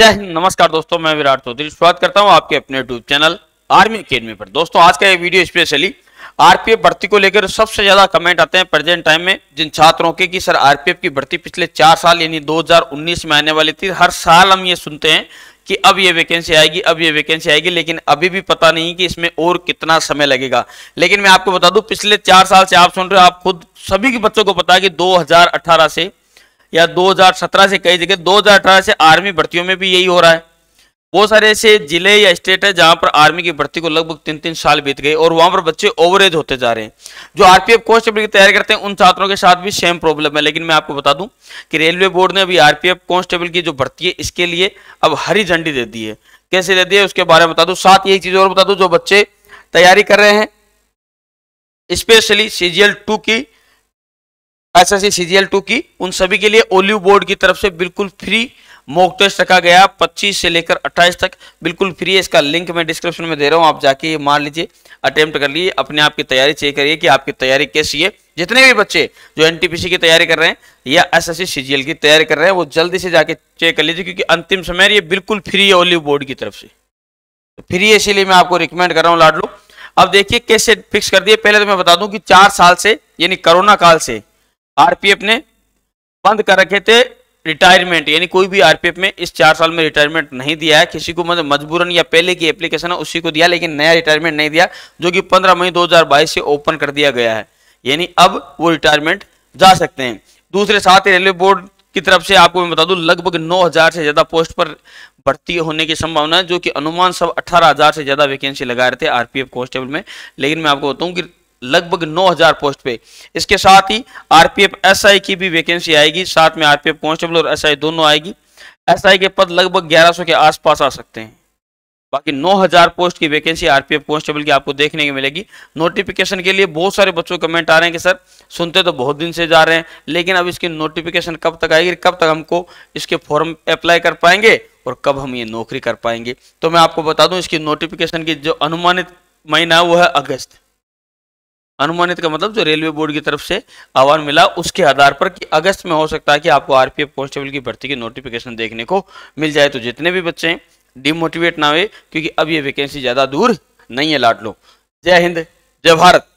जय हिंद नमस्कार दोस्तों मैं विराट चौधरी स्वागत करता हूं आपके अपने यूट्यूब चैनल आर्मी अकेडमी पर दोस्तों आज का ये वीडियो स्पेशली आरपीएफ भर्ती को लेकर सबसे ज्यादा कमेंट आते हैं प्रेजेंट टाइम में जिन छात्रों के कि सर आरपीएफ की भर्ती पिछले चार साल यानी 2019 में आने वाली थी हर साल हम ये सुनते हैं कि अब ये वैकेंसी आएगी अब ये वैकेंसी आएगी लेकिन अभी भी पता नहीं कि इसमें और कितना समय लगेगा लेकिन मैं आपको बता दूं पिछले चार साल से आप सुन रहे हो आप खुद सभी के बच्चों को पता है कि 2018 से या 2017 से कई जगह 2018 से आर्मी भर्तियों में भी यही हो रहा है बहुत सारे ऐसे जिले या स्टेट है जहां पर आर्मी की भर्ती को लगभग तीन तीन साल बीत गए और वहां पर बच्चे ओवरेज होते जा रहे हैं जो आरपीएफ कॉन्स्टेबल की तैयारी करते हैं उन छात्रों के साथ भी सेम प्रॉब्लम है लेकिन मैं आपको बता दूं कि रेलवे बोर्ड ने अभी आरपीएफ कॉन्स्टेबल की जो भर्ती है इसके लिए अब हरी झंडी दे दी है कैसे दे दी है उसके बारे में बता दू साथ यही चीज और बता दू जो बच्चे तैयारी कर रहे हैं स्पेशली सीजीएल टू की एस एस सी टू की उन सभी के लिए ओलिव बोर्ड की तरफ से बिल्कुल फ्री मॉक टेस्ट रखा गया 25 से लेकर 28 तक बिल्कुल फ्री है इसका लिंक मैं डिस्क्रिप्शन में दे रहा हूँ आप जाके मार लीजिए अटेम्प्ट कर लीजिए अपने आप की तैयारी चेक करिए कि आपकी तैयारी कैसी है जितने भी बच्चे जो एनटीपीसी की तैयारी कर रहे हैं या एसएससी सीजीएल की तैयारी कर रहे हैं वो जल्दी से जाके चेक कर लीजिए क्योंकि अंतिम समय ये बिल्कुल फ्री है ओलिव बोर्ड की तरफ से फ्री है इसीलिए मैं आपको रिकमेंड कर रहा हूँ लाडलू अब देखिए कैसे फिक्स कर दिए पहले तो मैं बता दूं कि चार साल से यानी कोरोना काल से आरपीएफ ने बंद कर रखे थे रिटायरमेंट यानी कोई भी आरपीएफ में इस चार साल में रिटायरमेंट नहीं दिया है किसी को मतलब मजबूरन या पहले की एप्लीकेशन है उसी को दिया लेकिन नया रिटायरमेंट नहीं दिया जो कि 15 मई 2022 से ओपन कर दिया गया है यानी अब वो रिटायरमेंट जा सकते हैं दूसरे साथ ही रेलवे बोर्ड की तरफ से आपको मैं बता दूं लगभग नौ से ज्यादा पोस्ट पर भर्ती होने की संभावना है जो कि अनुमान सब अठारह से ज्यादा वैकेंसी लगा रहे थे आरपीएफ कॉन्स्टेबल में लेकिन मैं आपको बताऊँ की लगभग 9000 पोस्ट पे इसके साथ ही आरपीएफ एसआई की भी वैकेंसी आएगी साथ में आरपीएफ कांस्टेबल और एसआई दोनों आएगी एसआई के पद लगभग 1100 के आसपास आ सकते हैं बाकी 9000 पोस्ट की वैकेंसी आरपीएफ कांस्टेबल की आपको देखने को मिलेगी नोटिफिकेशन के लिए बहुत सारे बच्चों कमेंट आ रहे हैं कि सर सुनते तो बहुत दिन से जा रहे हैं लेकिन अब इसकी नोटिफिकेशन कब तक आएगी कब तक हमको इसके फॉर्म अप्लाई कर पाएंगे और कब हम ये नौकरी कर पाएंगे तो मैं आपको बता दूं इसकी नोटिफिकेशन की जो अनुमानित महीना है वो है अगस्त अनुमानित का मतलब जो रेलवे बोर्ड की तरफ से आह्वान मिला उसके आधार पर कि अगस्त में हो सकता है कि आपको आरपीएफ कॉन्स्टेबल की भर्ती की नोटिफिकेशन देखने को मिल जाए तो जितने भी बच्चे हैं डिमोटिवेट ना हुए क्योंकि अब ये वैकेंसी ज़्यादा दूर नहीं है लाट लो जय हिंद जय भारत